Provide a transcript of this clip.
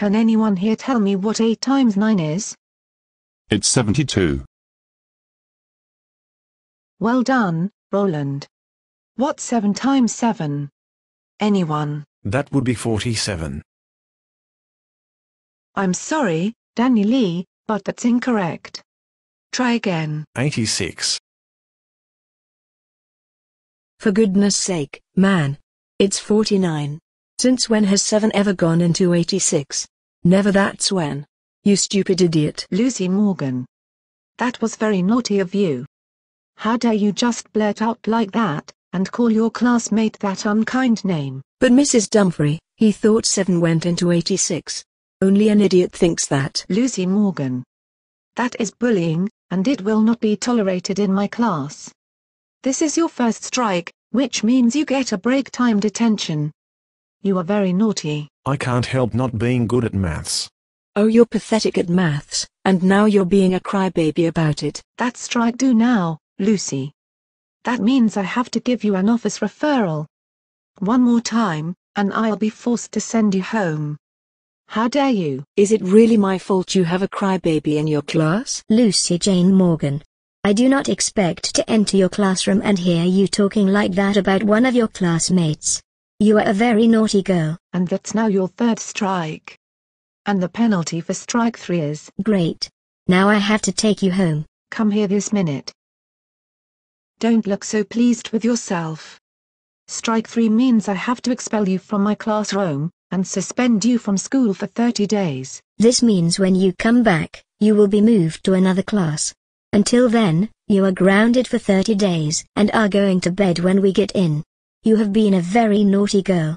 Can anyone here tell me what 8 times 9 is? It's 72. Well done, Roland. What's 7 times 7? Anyone? That would be 47. I'm sorry, Danny Lee, but that's incorrect. Try again. 86. For goodness sake, man. It's 49. Since when has 7 ever gone into 86? Never that's when. You stupid idiot. Lucy Morgan. That was very naughty of you. How dare you just blurt out like that, and call your classmate that unkind name. But Mrs. Dumfrey, he thought 7 went into 86. Only an idiot thinks that. Lucy Morgan. That is bullying, and it will not be tolerated in my class. This is your first strike, which means you get a break time detention. You are very naughty. I can't help not being good at maths. Oh you're pathetic at maths, and now you're being a crybaby about it. That's strike do now, Lucy. That means I have to give you an office referral. One more time, and I'll be forced to send you home. How dare you? Is it really my fault you have a crybaby in your class? Lucy Jane Morgan. I do not expect to enter your classroom and hear you talking like that about one of your classmates. You are a very naughty girl. And that's now your third strike. And the penalty for strike three is... Great. Now I have to take you home. Come here this minute. Don't look so pleased with yourself. Strike three means I have to expel you from my classroom, and suspend you from school for 30 days. This means when you come back, you will be moved to another class. Until then, you are grounded for 30 days and are going to bed when we get in. You have been a very naughty girl.